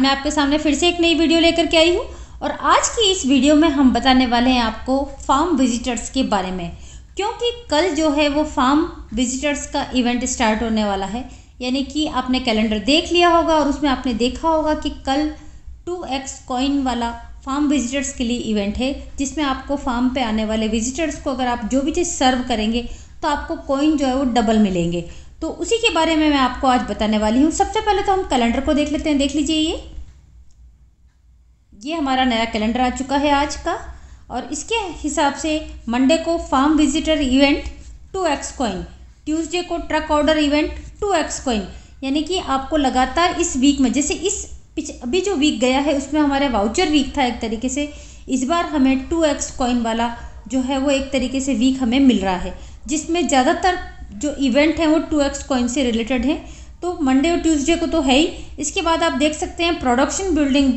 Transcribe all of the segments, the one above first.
मैं आपके सामने फिर से एक नई वीडियो लेकर के आई हूँ और आज की इस वीडियो में हम बताने वाले हैं आपको फार्म विजिटर्स के बारे में क्योंकि कल जो है वो फार्म विजिटर्स का इवेंट स्टार्ट होने वाला है यानी कि आपने कैलेंडर देख लिया होगा और उसमें आपने देखा होगा कि कल टू एक्स कॉइन वाला फार्म विजिटर्स के लिए इवेंट है जिसमें आपको फार्म पे आने वाले विजिटर्स को अगर आप जो भी चीज़ सर्व करेंगे तो आपको कॉइन जो है वो डबल मिलेंगे तो उसी के बारे में मैं आपको आज बताने वाली हूँ सबसे पहले तो हम कैलेंडर को देख लेते हैं देख लीजिए ये ये हमारा नया कैलेंडर आ चुका है आज का और इसके हिसाब से मंडे को farm visitor event two X coin Tuesday को truck order event two X coin यानी कि आपको लगातार इस वीक में जैसे इस अभी जो वीक गया है उसमें हमारा वाउचर वीक था एक तरीके से इस बार हमें टू एक्स कॉइन वाला जो है वो एक तरीके से वीक हमें मिल रहा है जिसमें ज़्यादातर जो इवेंट हैं वो टू एक्स कॉइन से रिलेटेड हैं तो मंडे और ट्यूसडे को तो है ही इसके बाद आप देख सकते हैं production building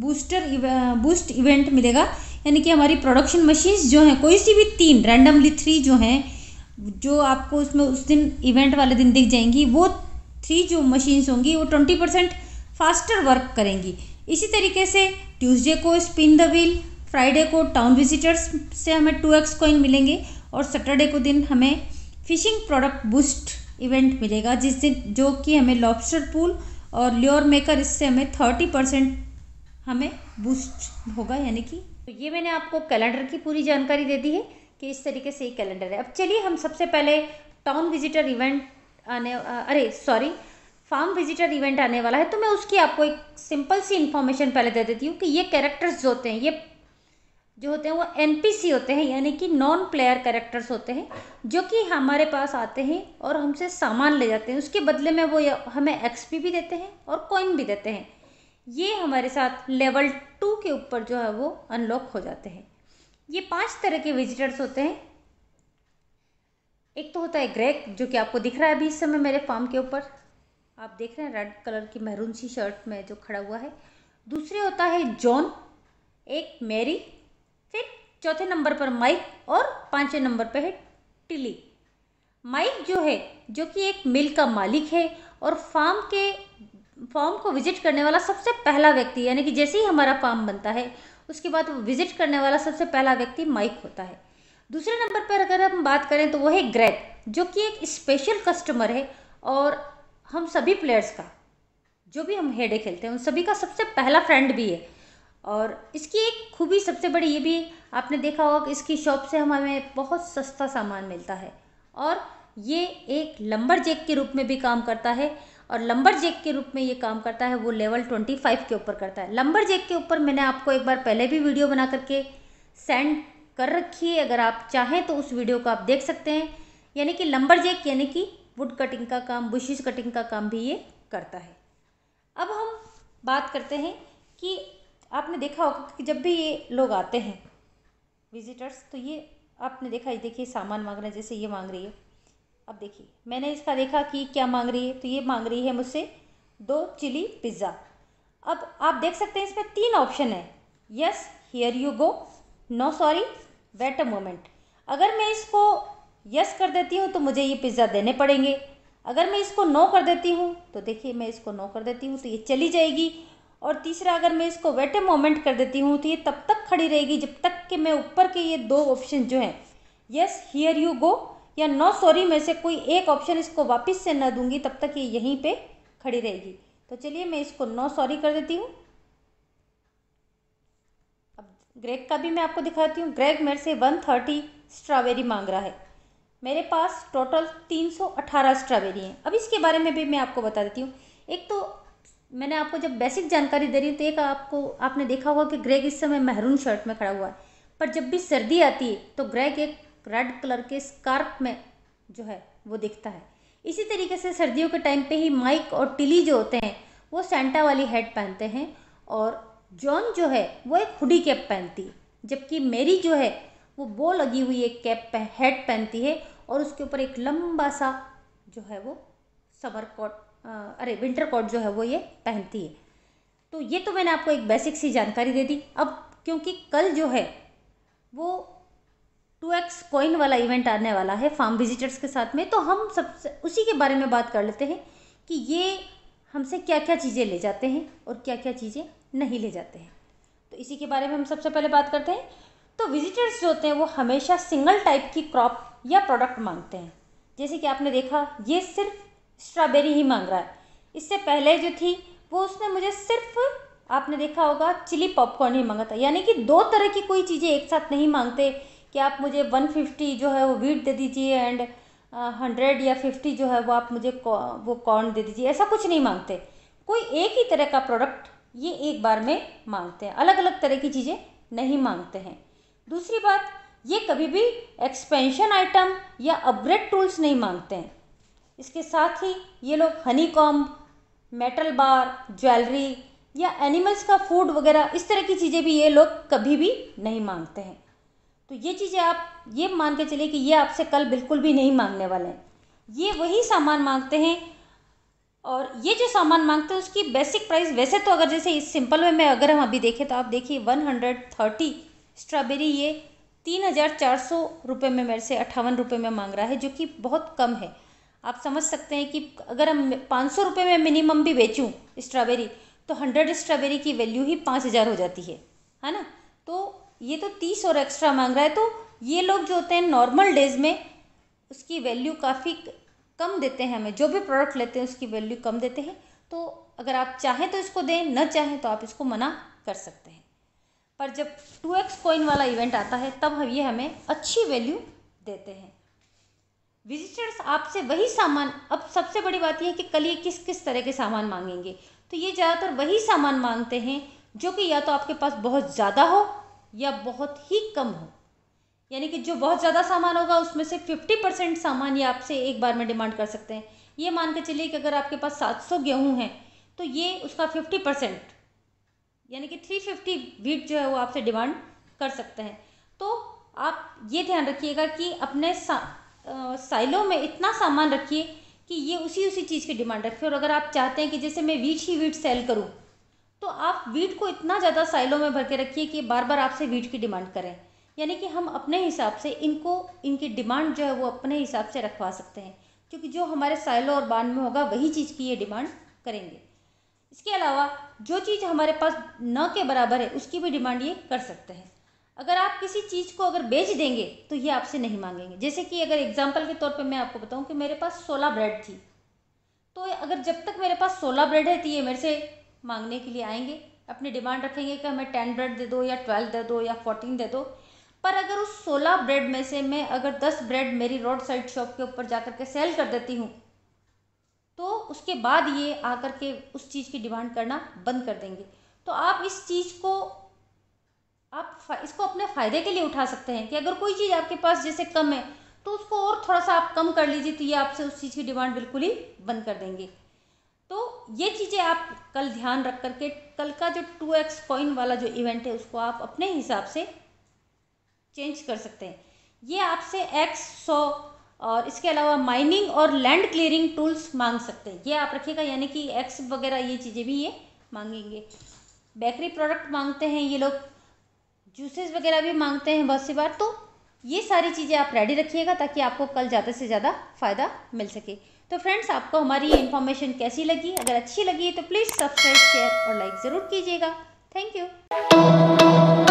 booster boost event मिलेगा यानी कि हमारी प्रोडक्शन मशीन्स जो हैं कोई सी भी तीन रैंडमली थ्री जो हैं जो आपको उसमें उस दिन इवेंट वाले दिन दिख जाएंगी वो थ्री जो मशीन्स होंगी वो ट्वेंटी परसेंट फास्टर वर्क करेंगी इसी तरीके से ट्यूसडे को स्पिन द व्हील फ्राइडे को टाउन विजिटर्स से हमें टू एक्स कॉइन मिलेंगे और सैटरडे को दिन हमें फिशिंग प्रोडक्ट बूस्ट इवेंट मिलेगा जिस दिन जो कि हमें लॉबस्टर पूल और ल्योर मेकर इससे हमें थर्टी परसेंट हमें बूस्ट होगा यानी कि तो ये मैंने आपको कैलेंडर की पूरी जानकारी दे दी है कि इस तरीके से ये कैलेंडर है अब चलिए हम सबसे पहले टाउन विजिटर इवेंट आने अरे सॉरी फार्म विजिटर इवेंट आने वाला है तो मैं उसकी आपको एक सिंपल सी इन्फॉर्मेशन पहले दे देती हूँ कि ये कैरेक्टर्स जो होते हैं ये जो होते हैं वो एन होते हैं यानी कि नॉन प्लेयर कैरेक्टर्स होते हैं जो कि हमारे पास आते हैं और हमसे सामान ले जाते हैं उसके बदले में वो हमें एक्सपी भी देते हैं और कॉइन भी देते हैं ये हमारे साथ लेवल टू के ऊपर जो है वो अनलॉक हो जाते हैं ये पांच तरह के विजिटर्स होते हैं एक तो होता है ग्रेक जो कि आपको दिख रहा है अभी इस समय मेरे फार्म के ऊपर आप देख रहे हैं रेड कलर की महरून सी शर्ट में जो खड़ा हुआ है दूसरे होता है जॉन एक मैरी चौथे नंबर पर माइक और पांचवें नंबर पर है टिली माइक जो है जो कि एक मिल का मालिक है और फार्म के फार्म को विजिट करने वाला सबसे पहला व्यक्ति यानी कि जैसे ही हमारा फार्म बनता है उसके बाद विजिट करने वाला सबसे पहला व्यक्ति माइक होता है दूसरे नंबर पर अगर हम बात करें तो वो है ग्रैग जो कि एक स्पेशल कस्टमर है और हम सभी प्लेयर्स का जो भी हम हेडे खेलते हैं उन सभी का सबसे पहला फ्रेंड भी है और इसकी एक खूबी सबसे बड़ी ये भी आपने देखा होगा कि इसकी शॉप से हमें बहुत सस्ता सामान मिलता है और ये एक लंबर जेक के रूप में भी काम करता है और लंबर जेक के रूप में ये काम करता है वो लेवल ट्वेंटी फाइव के ऊपर करता है लंबर जेक के ऊपर मैंने आपको एक बार पहले भी वीडियो बना करके सेंड कर रखी है अगर आप चाहें तो उस वीडियो को आप देख सकते हैं यानी कि लंबर जेक यानी कि वुड कटिंग का काम बुशिज कटिंग का काम भी ये करता है अब हम बात करते हैं कि आपने देखा होगा कि जब भी ये लोग आते हैं विजिटर्स तो ये आपने देखा देखिए सामान मांग रहे हैं जैसे ये मांग रही है अब देखिए मैंने इसका देखा कि क्या मांग रही है तो ये मांग रही है मुझसे दो चिली पिज़्ज़ा अब आप देख सकते हैं इसमें तीन ऑप्शन है yes here you go no sorry wait a moment अगर मैं इसको यस कर देती हूँ तो मुझे ये पिज़्ज़ा देने पड़ेंगे अगर मैं इसको नो कर देती हूँ तो देखिए मैं इसको नो कर देती हूँ तो ये चली जाएगी और तीसरा अगर मैं इसको वेट ए मोमेंट कर देती हूँ तो ये तब तक खड़ी रहेगी जब तक कि मैं ऊपर के ये दो ऑप्शन जो हैं यस हियर यू गो या नो सॉरी में से कोई एक ऑप्शन इसको वापस से ना दूंगी तब तक ये यहीं पे खड़ी रहेगी तो चलिए मैं इसको नो सॉरी कर देती हूँ अब ग्रेग का भी मैं आपको दिखाती हूँ ग्रेग मेरे से वन थर्टी स्ट्रॉबेरी मांग रहा है मेरे पास टोटल तीन सौ अठारह स्ट्रॉबेरी हैं अब इसके बारे में भी मैं आपको बता देती हूँ एक तो मैंने आपको जब बेसिक जानकारी दे रही तो एक आपको आपने देखा होगा कि ग्रेग इस समय महरून शर्ट में खड़ा हुआ है पर जब भी सर्दी आती है तो ग्रेग एक रेड कलर के स्कार्फ में जो है वो दिखता है इसी तरीके से सर्दियों के टाइम पे ही माइक और टिली जो होते हैं वो सेंटा वाली हेड पहनते हैं और जॉन जो है वो एक हुडी कैप पहनती है जबकि मेरी जो है वो बो लगी हुई एक कैप हेड पहनती है और उसके ऊपर एक लंबा सा जो है वो समर कोट अरे विंटर कोट जो है वो ये पहनती है तो ये तो मैंने आपको एक बेसिक सी जानकारी दे दी अब क्योंकि कल जो है वो टू एक्स कॉइन वाला इवेंट आने वाला है फार्म विजिटर्स के साथ में तो हम सबसे उसी के बारे में बात कर लेते हैं कि ये हमसे क्या क्या चीज़ें ले जाते हैं और क्या क्या चीज़ें नहीं ले जाते हैं तो इसी के बारे में हम सबसे पहले बात करते हैं तो विजिटर्स जो होते हैं वो हमेशा सिंगल टाइप की क्रॉप या प्रोडक्ट मांगते हैं जैसे कि आपने देखा ये सिर्फ स्ट्रॉबेरी ही मांग रहा है इससे पहले जो थी वो उसने मुझे सिर्फ आपने देखा होगा चिली पॉपकॉर्न ही मांगा था यानी कि दो तरह की कोई चीज़ें एक साथ नहीं मांगते कि आप मुझे वन फिफ्टी जो है वो वीट दे दीजिए एंड हंड्रेड या फिफ्टी जो है वो आप मुझे वो कॉर्न दे दीजिए ऐसा कुछ नहीं मांगते कोई एक ही तरह का प्रोडक्ट ये एक बार में मांगते हैं अलग अलग तरह की चीज़ें नहीं मांगते हैं दूसरी बात ये कभी भी एक्सपेंशन आइटम या अपग्रेड टूल्स नहीं मांगते हैं इसके साथ ही ये लोग honeycomb metal bar jewellery या एनिमल्स का फूड वगैरह इस तरह की चीज़ें भी ये लोग कभी भी नहीं मांगते हैं तो ये चीज़ें आप ये मान के चलिए कि ये आपसे कल बिल्कुल भी नहीं मांगने वाले हैं ये वही सामान मांगते हैं और ये जो सामान मांगते हैं उसकी बेसिक प्राइस वैसे तो अगर जैसे इस सिंपल में अगर हम अभी देखें तो आप देखिए वन हंड्रेड थर्टी स्ट्रॉबेरी ये तीन हज़ार चार सौ रुपये में मेरे से अट्ठावन रुपये में मांग रहा है जो कि बहुत कम है आप समझ सकते हैं कि अगर हम पाँच सौ रुपये में मिनिमम भी बेचूं स्ट्रॉबेरी तो हंड्रेड स्ट्रॉबेरी की वैल्यू ही पाँच हज़ार हो जाती है है ना तो ये तो तीस और एक्स्ट्रा मांग रहा है तो ये लोग जो होते हैं नॉर्मल डेज में उसकी वैल्यू काफ़ी कम देते हैं हमें जो भी प्रोडक्ट लेते हैं उसकी वैल्यू कम देते हैं तो अगर आप चाहें तो इसको दें न चाहें तो आप इसको मना कर सकते हैं पर जब टू एक्स कॉइन वाला इवेंट आता है तब ये हमें अच्छी वैल्यू देते हैं विजिटर्स आपसे वही सामान अब सबसे बड़ी बात यह है कि कल ये किस किस तरह के सामान मांगेंगे तो ये ज़्यादातर वही सामान मांगते हैं जो कि या तो आपके पास बहुत ज़्यादा हो या बहुत ही कम हो यानी कि जो बहुत ज़्यादा सामान होगा उसमें से फिफ्टी परसेंट सामान ये आपसे एक बार में डिमांड कर सकते हैं ये मान के चलिए कि अगर आपके पास सात सौ गेहूँ हैं तो ये उसका फिफ्टी परसेंट यानी कि थ्री फिफ्टी वीट जो है वो आपसे डिमांड कर सकते हैं तो आप ये ध्यान रखिएगा कि अपने साइलों में इतना सामान रखिए कि ये उसी उसी चीज़ की डिमांड रखे और अगर आप चाहते हैं कि जैसे मैं वीट ही वीट सेल करूँ तो आप वीट को इतना ज़्यादा साइलों में भर के रखिए कि बार बार आपसे वीट की डिमांड करें यानी कि हम अपने हिसाब से इनको इनकी डिमांड जो है वो अपने हिसाब से रखवा सकते हैं क्योंकि जो हमारे साइलो और बांध में होगा वही चीज़ की ये डिमांड करेंगे इसके अलावा जो चीज़ हमारे पास न के बराबर है उसकी भी डिमांड ये कर सकते हैं अगर आप किसी चीज़ को अगर बेच देंगे तो ये आपसे नहीं मांगेंगे जैसे कि अगर एग्जाम्पल के तौर पर मैं आपको बताऊँ कि मेरे पास सोलह ब्रेड थी तो अगर जब तक मेरे पास सोलह ब्रेड है तो ये मेरे से मांगने के लिए आएंगे अपनी डिमांड रखेंगे कि हमें टेन ब्रेड दे दो या ट्वेल्व दे दो या फोर्टीन दे दो पर अगर उस सोलह ब्रेड में से मैं अगर दस ब्रेड मेरी रोड साइड शॉप के ऊपर जा कर के सेल कर देती हूँ तो उसके बाद ये आकर के उस चीज़ की डिमांड करना बंद कर देंगे तो आप इस चीज़ को आप इसको अपने फ़ायदे के लिए उठा सकते हैं कि अगर कोई चीज़ आपके पास जैसे कम है तो उसको और थोड़ा सा आप कम कर लीजिए तो ये आपसे उस चीज़ की डिमांड बिल्कुल ही बंद कर देंगे तो ये चीज़ें आप कल ध्यान रख करके कल का जो टू एक्स कॉइन वाला जो इवेंट है उसको आप अपने हिसाब से चेंज कर सकते हैं ये आपसे एक्स सौ और इसके अलावा माइनिंग और लैंड क्लियरिंग टूल्स मांग सकते हैं ये आप रखिएगा यानी कि एक्स वगैरह ये चीज़ें भी ये मांगेंगे बेकरी प्रोडक्ट मांगते हैं ये लोग जूसेस वगैरह भी मांगते हैं बहुत सी बार तो ये सारी चीज़ें आप रेडी रखिएगा ताकि आपको कल ज़्यादा से ज़्यादा फ़ायदा मिल सके तो फ्रेंड्स आपको हमारी ये इन्फॉर्मेशन कैसी लगी अगर अच्छी लगी तो प्लीज़ सब्सक्राइब शेयर और लाइक ज़रूर कीजिएगा थैंक यू